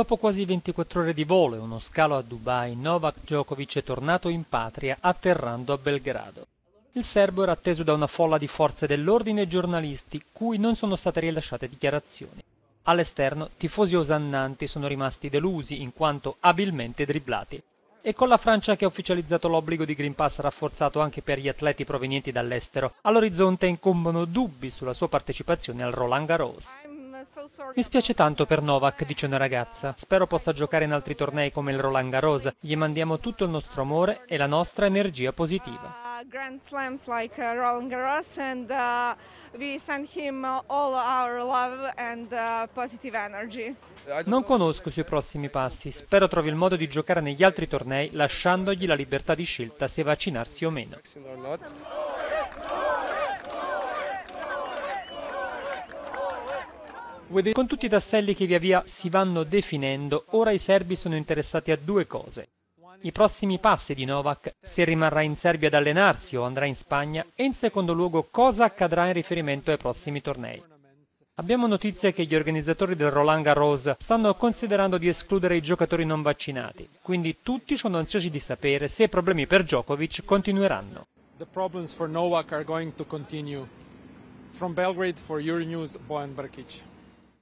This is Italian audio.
Dopo quasi 24 ore di volo e uno scalo a Dubai, Novak Djokovic è tornato in patria atterrando a Belgrado. Il serbo era atteso da una folla di forze dell'ordine e giornalisti cui non sono state rilasciate dichiarazioni. All'esterno, tifosi osannanti sono rimasti delusi in quanto abilmente dribblati. E con la Francia che ha ufficializzato l'obbligo di Green Pass rafforzato anche per gli atleti provenienti dall'estero, all'orizzonte incombono dubbi sulla sua partecipazione al Roland Garros. Mi spiace tanto per Novak, dice una ragazza. Spero possa giocare in altri tornei come il Roland Garros. Gli mandiamo tutto il nostro amore e la nostra energia positiva. Grand Slams like uh, Roland Garros, and uh, we send him all our love and uh, positive energy. Non conosco i suoi prossimi passi. Spero trovi il modo di giocare negli altri tornei, lasciandogli la libertà di scelta se vaccinarsi o meno. Con tutti i tasselli che via via si vanno definendo, ora i serbi sono interessati a due cose. I prossimi passi di Novak, se rimarrà in Serbia ad allenarsi o andrà in Spagna, e in secondo luogo cosa accadrà in riferimento ai prossimi tornei. Abbiamo notizie che gli organizzatori del Roland Garros stanno considerando di escludere i giocatori non vaccinati, quindi tutti sono ansiosi di sapere se i problemi per Djokovic continueranno. The problems for Novak are going to continue. From Belgrade for Euronews, Bojan Brkic.